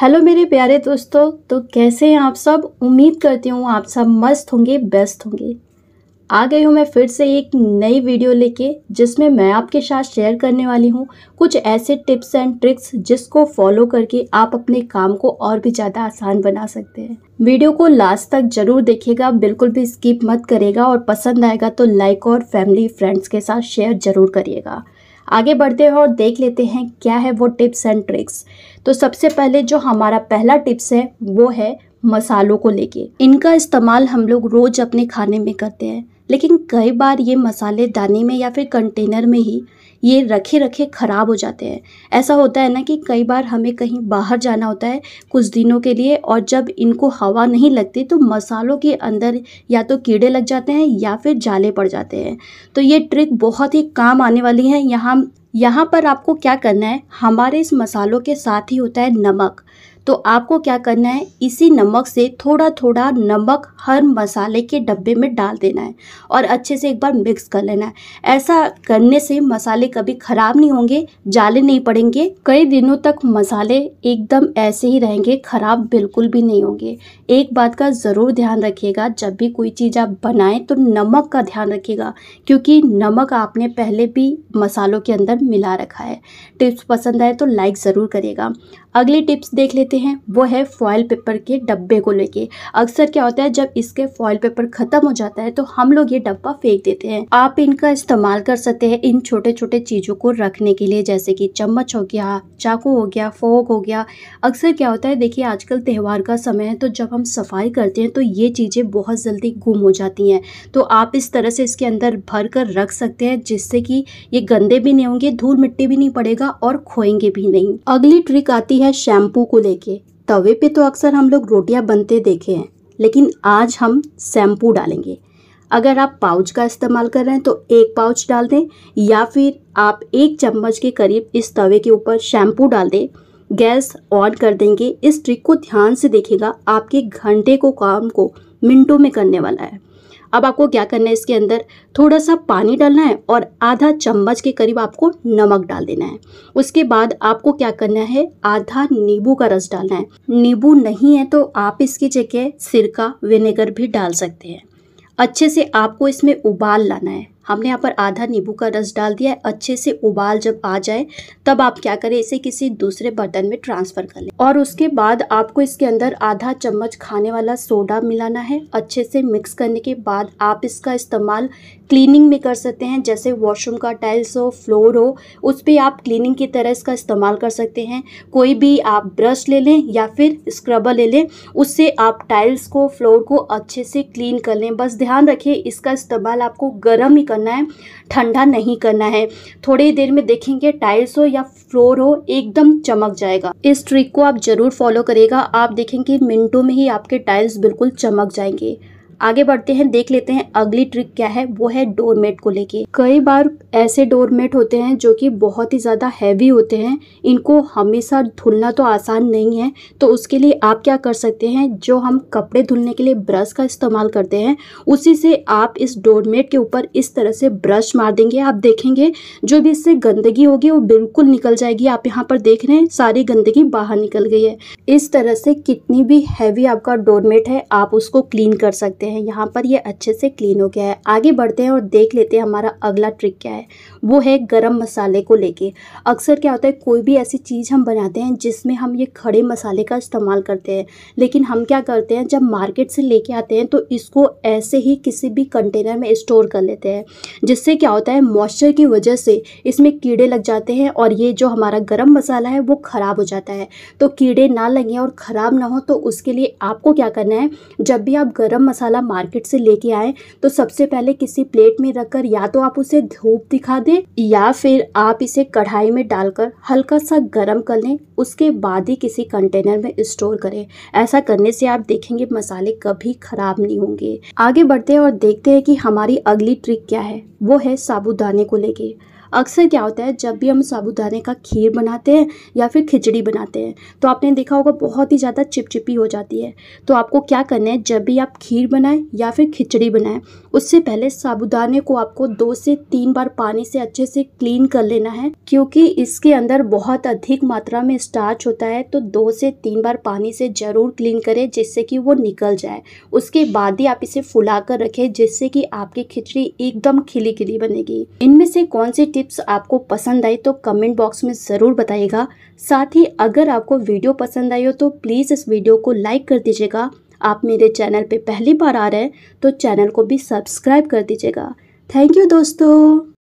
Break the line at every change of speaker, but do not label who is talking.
hello मेरे प्यारे दोस्तों तो कैसे हैं आप सब उम्मीद करती हूँ आप सब मस्त होंगे बेस्ट होंगे आ गई हूँ मैं फिर से एक नई वीडियो लेके जिसमें मैं आपके साथ शेयर करने वाली हूँ कुछ ऐसे टिप्स एंड ट्रिक्स जिसको फॉलो करके आप अपने काम को और भी ज़्यादा आसान बना सकते हैं वीडियो को लास्ट तक जरूर देखिएगा बिल्कुल भी स्किप मत करेगा और पसंद आएगा तो लाइक और फैमिली फ्रेंड्स के साथ शेयर जरूर करिएगा आगे बढ़ते हैं और देख लेते हैं क्या है वो टिप्स एंड ट्रिक्स तो सबसे पहले जो हमारा पहला टिप्स है वो है मसालों को लेके इनका इस्तेमाल हम लोग रोज़ अपने खाने में करते हैं लेकिन कई बार ये मसाले दाने में या फिर कंटेनर में ही ये रखे रखे ख़राब हो जाते हैं ऐसा होता है ना कि कई बार हमें कहीं बाहर जाना होता है कुछ दिनों के लिए और जब इनको हवा नहीं लगती तो मसालों के अंदर या तो कीड़े लग जाते हैं या फिर जाले पड़ जाते हैं तो ये ट्रिक बहुत ही काम आने वाली है यहाँ यहाँ पर आपको क्या करना है हमारे इस मसालों के साथ ही होता है नमक तो आपको क्या करना है इसी नमक से थोड़ा थोड़ा नमक हर मसाले के डब्बे में डाल देना है और अच्छे से एक बार मिक्स कर लेना है ऐसा करने से मसाले कभी ख़राब नहीं होंगे जाले नहीं पड़ेंगे कई दिनों तक मसाले एकदम ऐसे ही रहेंगे ख़राब बिल्कुल भी नहीं होंगे एक बात का ज़रूर ध्यान रखिएगा जब भी कोई चीज़ आप बनाएं तो नमक का ध्यान रखिएगा क्योंकि नमक आपने पहले भी मसालों के अंदर मिला रखा है टिप्स पसंद आए तो लाइक ज़रूर करिएगा अगली टिप्स देख लेते हैं वो है फॉयल पेपर के डब्बे को लेके अक्सर क्या होता है जब इसके फॉयल पेपर खत्म हो जाता है तो हम लोग ये डब्बा फेंक देते हैं आप इनका इस्तेमाल कर सकते हैं इन छोटे छोटे चीज़ों को रखने के लिए जैसे कि चम्मच हो गया चाकू हो गया फोक हो गया अक्सर क्या होता है देखिए आजकल त्यौहार का समय है तो जब हम सफाई करते हैं तो ये चीज़ें बहुत जल्दी गुम हो जाती हैं तो आप इस तरह से इसके अंदर भर कर रख सकते हैं जिससे कि ये गंदे भी नहीं होंगे धूल मिट्टी भी नहीं पड़ेगा और खोएंगे भी नहीं अगली ट्रिक आती है शैम्पू को लेके तवे पे तो अक्सर हम लोग रोटियां बनते देखे हैं लेकिन आज हम शैम्पू डालेंगे अगर आप पाउच का इस्तेमाल कर रहे हैं तो एक पाउच डाल दें या फिर आप एक चम्मच के करीब इस तवे के ऊपर शैम्पू डाल दें गैस ऑन कर देंगे इस ट्रिक को ध्यान से देखेगा आपके घंटे को काम को मिनटों में करने वाला है अब आपको क्या करना है इसके अंदर थोड़ा सा पानी डालना है और आधा चम्मच के करीब आपको नमक डाल देना है उसके बाद आपको क्या करना है आधा नींबू का रस डालना है नींबू नहीं है तो आप इसकी जगह सिरका विनेगर भी डाल सकते हैं अच्छे से आपको इसमें उबाल लाना है हमने यहाँ पर आधा नींबू का रस डाल दिया है अच्छे से उबाल जब आ जाए तब आप क्या करें इसे किसी दूसरे बर्तन में ट्रांसफर कर लें और उसके बाद आपको इसके अंदर आधा चम्मच खाने वाला सोडा मिलाना है अच्छे से मिक्स करने के बाद आप इसका इस्तेमाल क्लीनिंग में कर सकते हैं जैसे वॉशरूम का टाइल्स हो फ्लोर हो उस पर आप क्लीनिंग की तरह इसका इस्तेमाल कर सकते हैं कोई भी आप ब्रश ले लें या फिर स्क्रबर ले लें उससे आप टाइल्स को फ्लोर को अच्छे से क्लीन कर लें बस ध्यान रखिए इसका इस्तेमाल आपको गर्म ही करना है ठंडा नहीं करना है थोड़ी देर में देखेंगे टाइल्स हो या फ्लोर हो एकदम चमक जाएगा इस ट्रिक को आप जरूर फॉलो करेगा आप देखेंगे मिनटों में ही आपके टाइल्स बिल्कुल चमक जाएंगे आगे बढ़ते हैं देख लेते हैं अगली ट्रिक क्या है वो है डोरमेट को लेके कई बार ऐसे डोरमेट होते हैं जो कि बहुत ही ज़्यादा हैवी होते हैं इनको हमेशा धुलना तो आसान नहीं है तो उसके लिए आप क्या कर सकते हैं जो हम कपड़े धुलने के लिए ब्रश का इस्तेमाल करते हैं उसी से आप इस डोरमेट के ऊपर इस तरह से ब्रश मार देंगे आप देखेंगे जो भी इससे गंदगी होगी वो बिल्कुल निकल जाएगी आप यहाँ पर देख रहे हैं सारी गंदगी बाहर निकल गई है इस तरह से कितनी भी हैवी आपका डोरमेट है आप उसको क्लीन कर सकते हैं हैं यहाँ पर ये अच्छे से क्लीन हो गया है आगे बढ़ते हैं और देख लेते हैं हमारा अगला ट्रिक क्या है वो है गरम मसाले को लेके अक्सर क्या होता है कोई भी ऐसी चीज़ हम बनाते हैं जिसमें हम ये खड़े मसाले का इस्तेमाल करते हैं लेकिन हम क्या करते हैं जब मार्केट से लेके आते हैं तो इसको ऐसे ही किसी भी कंटेनर में स्टोर कर लेते हैं जिससे क्या होता है मॉइस्चर की वजह से इसमें कीड़े लग जाते हैं और ये जो हमारा गर्म मसाला है वो ख़राब हो जाता है तो कीड़े ना लगें और ख़राब ना हो तो उसके लिए आपको क्या करना है जब भी आप गर्म मसाला ज़्यादा मार्केट से लेके आए तो सबसे पहले किसी प्लेट में रखकर या तो आप उसे धूप दिखा दें या फिर आप इसे कढ़ाई में डालकर हल्का सा गर्म कर लें उसके बाद ही किसी कंटेनर में स्टोर करें ऐसा करने से आप देखेंगे मसाले कभी खराब नहीं होंगे आगे बढ़ते हैं और देखते हैं कि हमारी अगली ट्रिक क्या है वो है साबुदाने को लेके अक्सर क्या होता है जब भी हम साबुदाने का खीर बनाते हैं या फिर खिचड़ी बनाते हैं तो आपने देखा होगा बहुत ही ज़्यादा चिपचिपी हो जाती है तो आपको क्या करना है जब भी आप खीर बनाएं या फिर खिचड़ी बनाएं उससे पहले साबुदाने को आपको दो से तीन बार पानी से अच्छे से क्लीन कर लेना है क्योंकि इसके अंदर बहुत अधिक मात्रा में स्टार्च होता है तो दो से तीन बार पानी से ज़रूर क्लीन करें जिससे कि वो निकल जाए उसके बाद ही आप इसे फुला कर रखें जिससे कि आपकी खिचड़ी एकदम खिली खिली बनेगी इनमें से कौन सी टिप्स आपको पसंद आई तो कमेंट बॉक्स में ज़रूर बताइएगा साथ ही अगर आपको वीडियो पसंद आई हो तो प्लीज़ इस वीडियो को लाइक कर दीजिएगा आप मेरे चैनल पे पहली बार आ रहे हैं तो चैनल को भी सब्सक्राइब कर दीजिएगा थैंक यू दोस्तों